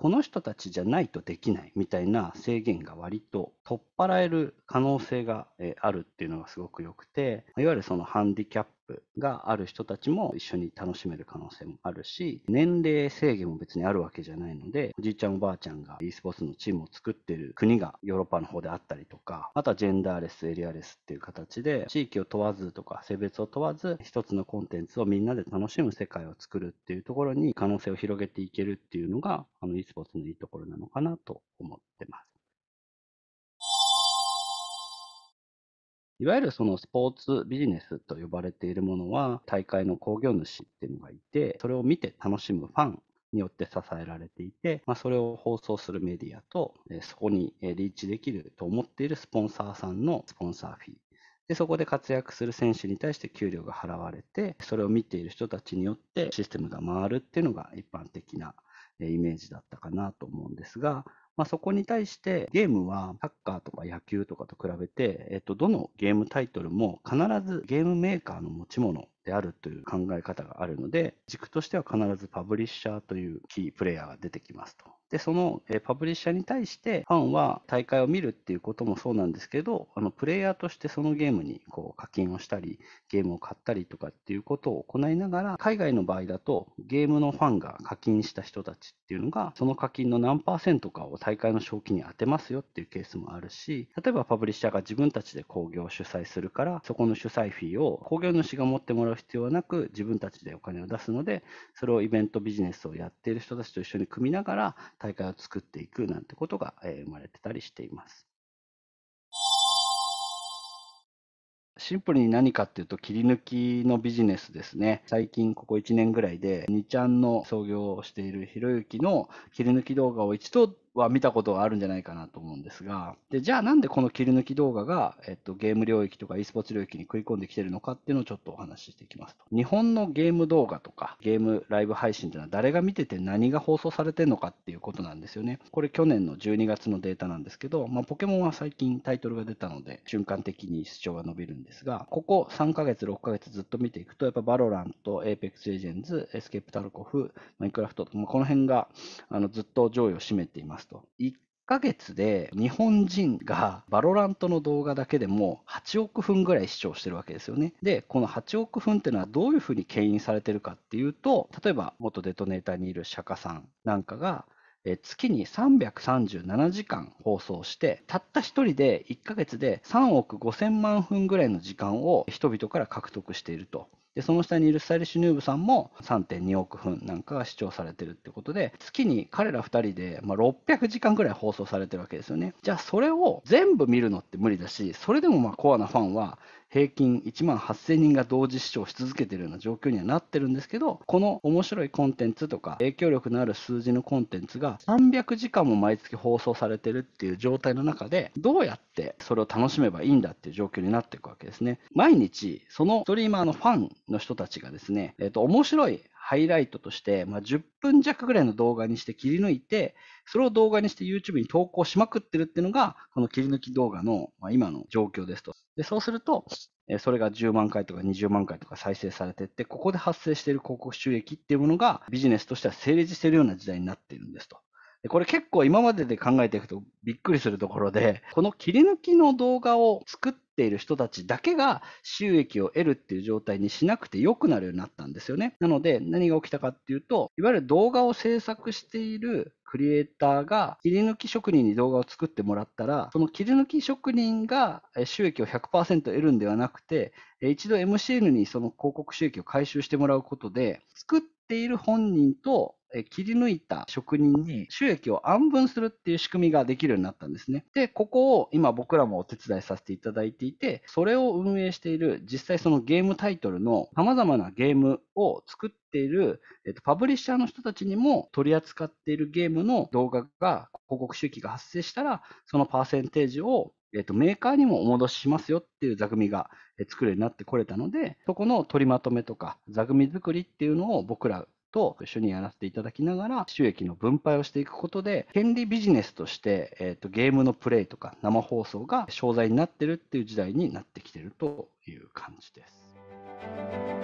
この人たちじゃないとできないみたいな制限が割と取っ払える可能性があるっていうのがすごく良くて、いわゆるそのハンディキャップがある人たちも一緒に楽しめる可能性もあるし、年齢制限も別にあるわけじゃないので、おじいちゃんおばあちゃんが e スポーツのチームを作ってる国がヨーロッパの方であったりとか、あとはジェンダーレス、エリアレスっていう形で、地域を問わずとか性別を問わず、一つのコンテンツをみんなで楽しむ世界を作るっていうところに可能性を広げていけるっていうのが、あの e スポーツのいいところなのかなと思ってます。いわゆるそのスポーツビジネスと呼ばれているものは、大会の興行主っていうのがいて、それを見て楽しむファンによって支えられていて、まあ、それを放送するメディアと、そこにリーチできると思っているスポンサーさんのスポンサーフィー。でそこで活躍する選手に対して給料が払われて、それを見ている人たちによってシステムが回るっていうのが一般的なイメージだったかなと思うんですが、まあ、そこに対してゲームはサッカーとか野球とかと比べて、えっと、どのゲームタイトルも必ずゲームメーカーの持ち物であるという考え方があるので、軸としては必ずパブリッシャーというキープレイヤーが出てきますと。で、そのパブリッシャーに対して、ファンは大会を見るっていうこともそうなんですけど、あのプレイヤーとしてそのゲームにこう課金をしたり、ゲームを買ったりとかっていうことを行いながら、海外の場合だと、ゲームのファンが課金した人たちっていうのが、その課金の何パーセントかを大会の賞金に当てますよっていうケースもあるし、例えばパブリッシャーが自分たちで興行を主催するから、そこの主催フィーを興行主が持ってもらう必要なく自分たちでお金を出すので、それをイベントビジネスをやっている人たちと一緒に組みながら大会を作っていくなんてことが生まれてたりしています。シンプルに何かっていうと、切り抜きのビジネスですね。最近、ここ1年ぐらいで、2ちゃんの創業をしているひろゆきの切り抜き動画を一度は見たことがあるんじゃないかなと思うんですが、でじゃあなんでこの切り抜き動画が、えっと、ゲーム領域とか e スポーツ領域に食い込んできてるのかっていうのをちょっとお話ししていきますと。日本のゲーム動画とかゲームライブ配信っていうのは誰が見てて何が放送されてるのかっていうことなんですよね。これ去年の12月のデータなんですけど、まあ、ポケモンは最近タイトルが出たので瞬間的に視聴が伸びるんですが、ここ3ヶ月、6ヶ月ずっと見ていくと、やっぱバロラント、エーペックスレジェンズ、エスケープタルコフ、マイクラフト、まあ、この辺があのずっと上位を占めています。ますと。1ヶ月で日本人がバロラントの動画だけでも8億分ぐらい視聴してるわけですよね。で、この8億分っていうのはどういうふうに牽引されてるかっていうと、例えば元デトネーターにいる釈迦さんなんかが、え月に337時間放送してたった1人で1ヶ月で3億5000万分ぐらいの時間を人々から獲得していると。でその下にいるスタイリッシュ・ヌーブさんも3.2億分なんかが視聴されてるってことで月に彼ら2人で、まあ、600時間ぐらい放送されてるわけですよねじゃあそれを全部見るのって無理だしそれでもまあコアなファンは平均1万8000人が同時視聴し続けてるような状況にはなってるんですけど、この面白いコンテンツとか、影響力のある数字のコンテンツが300時間も毎月放送されてるっていう状態の中で、どうやってそれを楽しめばいいんだっていう状況になっていくわけですね。毎日、そのストリーマーのファンの人たちがですね、えっ、ー、と、面白いハイライトとして、まあ、10分弱ぐらいの動画にして切り抜いて、それを動画にして YouTube に投稿しまくってるっていうのが、この切り抜き動画の、まあ、今の状況ですと。で、そうすると、それが10万回とか20万回とか再生されてって、ここで発生している広告収益っていうものがビジネスとしては成立しているような時代になっているんですと。これ結構今までで考えていくとびっくりするところで、この切り抜きの動画を作っている人たちだけが収益を得るっていう状態にしなくて良くなるようになったんですよね。なので何が起きたかっていうと、いわゆる動画を制作しているクリエイターが切り抜き職人に動画を作ってもらったら、その切り抜き職人が収益を100%得るんではなくて、一度 MCN にその広告収益を回収してもらうことで、作っている本人と切り抜いた職人に収益を安分するっていう仕組みができるようになったんですね。で、ここを今僕らもお手伝いさせていただいていて、それを運営している実際そのゲームタイトルの様々なゲームを作っている、えっと、パブリッシャーの人たちにも取り扱っているゲームの動画が広告収益が発生したら、そのパーセンテージをえっと、メーカーにもお戻ししますよっていう座組が作るようになってこれたので、そこの取りまとめとか座組作りっていうのを僕らと一緒にやらせていただきながら、収益の分配をしていくことで、権利ビジネスとして、えーと、ゲームのプレイとか生放送が商材になってるっていう時代になってきてるという感じです。